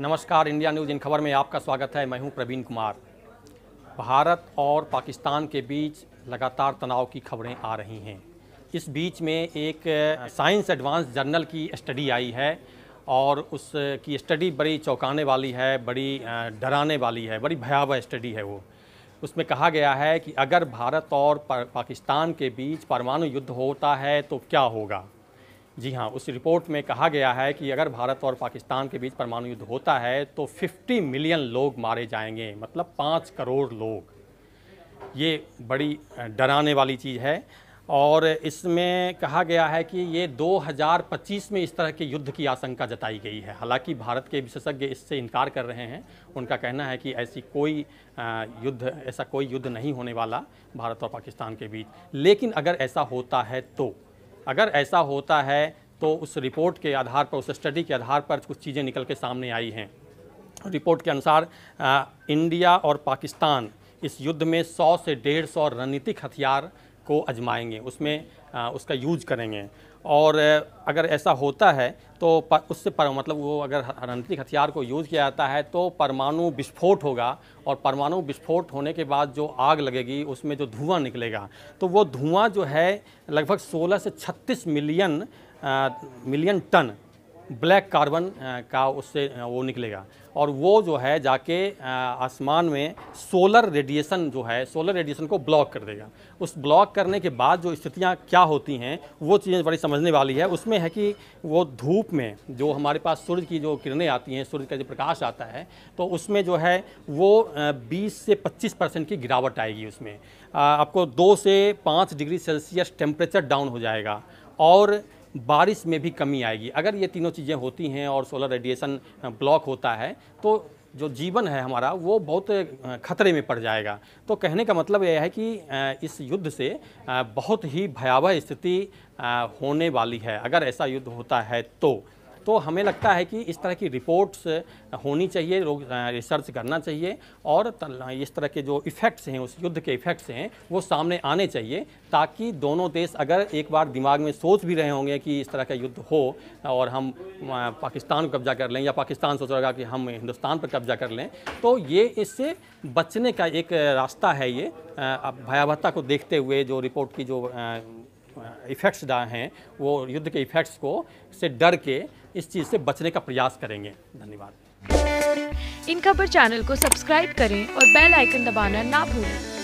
नमस्कार India news इन खबर में आपका स्वागत है मैं हूं प्रवीण कुमार भारत और पाकिस्तान के बीच लगातार तनाव की खबरें आ रही हैं इस बीच में एक साइंस एडवांस जर्नल की स्टडी आई है और उसकी स्टडी बड़ी चौंकाने वाली है बड़ी डराने वाली है बड़ी भयावह स्टडी है वो उसमें कहा गया है कि अगर भारत और पाकिस्तान के बीच परमाणु युद्ध होता है तो क्या होगा जी हाँ उस रिपोर्ट में कहा गया है कि अगर भारत और पाकिस्तान के बीच परमाणु युद्ध होता है तो 50 मिलियन लोग मारे जाएंगे मतलब पाँच करोड़ लोग ये बड़ी डराने वाली चीज़ है और इसमें कहा गया है कि ये 2025 में इस तरह के युद्ध की आशंका जताई गई है हालांकि भारत के विशेषज्ञ इससे इनकार कर रहे हैं उनका कहना है कि ऐसी कोई युद्ध ऐसा कोई युद्ध नहीं होने वाला भारत और पाकिस्तान के बीच लेकिन अगर ऐसा होता है तो अगर ऐसा होता है तो उस रिपोर्ट के आधार पर उस स्टडी के आधार पर कुछ चीज़ें निकल के सामने आई हैं रिपोर्ट के अनुसार इंडिया और पाकिस्तान इस युद्ध में 100 से 150 रणनीतिक हथियार को आजमाएंगे उसमें आ, उसका यूज करेंगे और अगर ऐसा होता है तो पर, उससे पर, मतलब वो अगर रणनीतिक हथियार को यूज़ किया जाता है तो परमाणु विस्फोट होगा और परमाणु विस्फोट होने के बाद जो आग लगेगी उसमें जो धुआं निकलेगा तो वो धुआं जो है लगभग 16 से 36 मिलियन आ, मिलियन टन ब्लैक कार्बन का उससे वो निकलेगा और वो जो है जाके आसमान में सोलर रेडिएशन जो है सोलर रेडिएशन को ब्लॉक कर देगा उस ब्लॉक करने के बाद जो स्थितियाँ क्या होती हैं वो चीज़ें बड़ी समझने वाली है उसमें है कि वो धूप में जो हमारे पास सूर्य की जो किरणें आती हैं सूर्य का जो प्रकाश आता है तो उसमें जो है वो बीस से पच्चीस परसेंट की गिरावट आएगी उसमें आपको दो से पाँच डिग्री सेल्सियस टेम्परेचर डाउन हो जाएगा और बारिश में भी कमी आएगी अगर ये तीनों चीज़ें होती हैं और सोलर रेडिएशन ब्लॉक होता है तो जो जीवन है हमारा वो बहुत खतरे में पड़ जाएगा तो कहने का मतलब यह है कि इस युद्ध से बहुत ही भयावह स्थिति होने वाली है अगर ऐसा युद्ध होता है तो तो हमें लगता है कि इस तरह की रिपोर्ट्स होनी चाहिए लोग रिसर्च करना चाहिए और इस तरह के जो इफ़ेक्ट्स हैं उस युद्ध के इफ़ेक्ट्स हैं वो सामने आने चाहिए ताकि दोनों देश अगर एक बार दिमाग में सोच भी रहे होंगे कि इस तरह का युद्ध हो और हम पाकिस्तान को कब्जा कर लें या पाकिस्तान सोच रहा कि हम हिंदुस्तान पर कब्जा कर लें तो ये इससे बचने का एक रास्ता है ये भयावहता को देखते हुए जो रिपोर्ट की जो इफ़ेक्ट्स हैं वो युद्ध के इफ़ेक्ट्स को से डर के इस चीज़ से बचने का प्रयास करेंगे धन्यवाद इन खबर चैनल को सब्सक्राइब करें और बेल आइकन दबाना ना भूलें